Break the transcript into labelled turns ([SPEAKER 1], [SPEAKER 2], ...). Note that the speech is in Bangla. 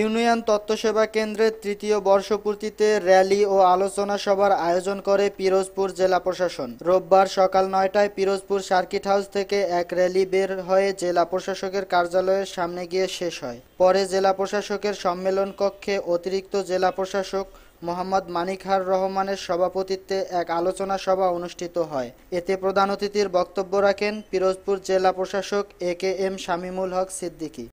[SPEAKER 1] ইউনিয়ন তত্ত্বসেবা কেন্দ্রের তৃতীয় বর্ষপূর্তিতে র্যালি ও আলোচনা সভার আয়োজন করে পিরোজপুর জেলা প্রশাসন রোববার সকাল নয়টায় পিরোজপুর সার্কিট হাউস থেকে এক র্যালি বের হয়ে জেলা প্রশাসকের কার্যালয়ের সামনে গিয়ে শেষ হয় পরে জেলা প্রশাসকের সম্মেলন কক্ষে অতিরিক্ত জেলা প্রশাসক মোহাম্মদ হার রহমানের সভাপতিত্বে এক আলোচনা সভা অনুষ্ঠিত হয় এতে প্রধান অতিথির বক্তব্য রাখেন পিরোজপুর জেলা প্রশাসক এ কে এম শামীমুল হক সিদ্দিকী